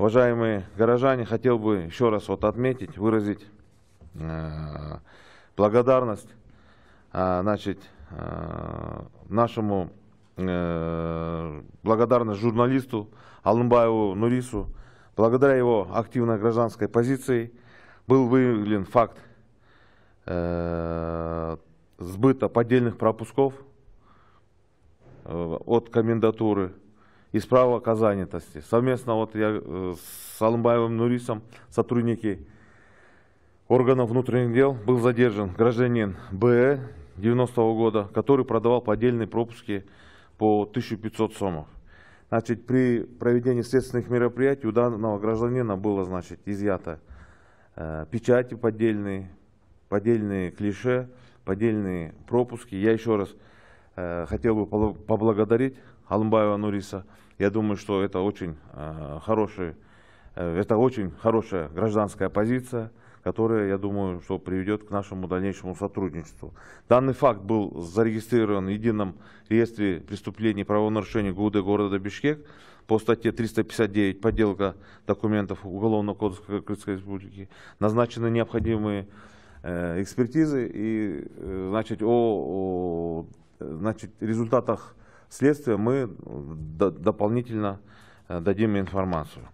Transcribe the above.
Уважаемые горожане, хотел бы еще раз вот отметить, выразить э, благодарность э, значит, э, нашему э, благодарность журналисту Алымбаеву Нурису. Благодаря его активной гражданской позиции был выявлен факт сбыта поддельных пропусков от комендатуры из права занятости. Совместно вот я э, с Алымбаевым Нурисом, сотрудники органов внутренних дел, был задержан гражданин Б. 90-го э года, который продавал поддельные пропуски по 1500 сомов. Значит, при проведении следственных мероприятий у данного гражданина было, значит, изъято э, печати поддельные, поддельные клише, поддельные пропуски. Я еще раз э, хотел бы поблагодарить Алымбаева Нуриса. Я думаю, что это очень, э, хороший, э, это очень хорошая гражданская позиция, которая, я думаю, что приведет к нашему дальнейшему сотрудничеству. Данный факт был зарегистрирован в едином реестре преступлений и правонарушений ГУД города Бишкек по статье 359 «Подделка документов Уголовного кодекса Крымской Республики». Назначены необходимые э, экспертизы и значит, о, о значит, результатах следствия мы э, дополнительно э, дадим информацию.